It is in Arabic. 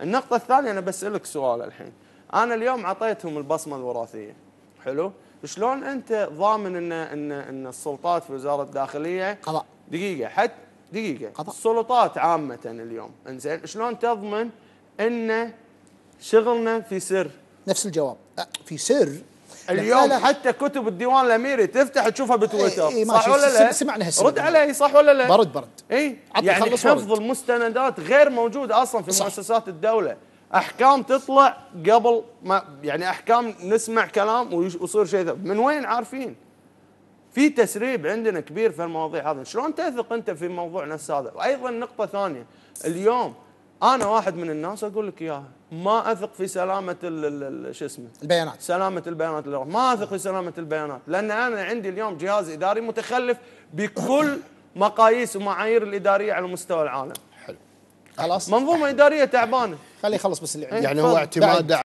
النقطة الثانية أنا بسألك سؤال الحين أنا اليوم عطيتهم البصمة الوراثية حلو شلون أنت ضامن أن أن أن السلطات في وزارة الداخلية قضاء دقيقة حتى دقيقة قضاء السلطات عامة اليوم انزين شلون تضمن أن شغلنا في سر نفس الجواب في سر اليوم حتى كتب الديوان الاميري تفتح تشوفها بتويتر اي إيه، صح ولا لا؟ سمعنا هسه رد علي صح ولا لا؟ برد برد اي يعني حفظ المستندات غير موجود اصلا في مؤسسات الدوله احكام تطلع قبل ما يعني احكام نسمع كلام ويصير شيء من وين عارفين؟ في تسريب عندنا كبير في المواضيع هذه، شلون تثق انت في موضوع نفس هذا؟ وايضا نقطه ثانيه اليوم انا واحد من الناس اقول لك اياها ما اثق في سلامه شو اسمه البيانات سلامه البيانات اللي ما اثق في سلامه البيانات لان انا عندي اليوم جهاز اداري متخلف بكل مقاييس ومعايير الاداريه على مستوى العالم حلو خلاص منظومه اداريه تعبانه خليه يخلص بس اللي إيه، عنده يعني هو اعتماد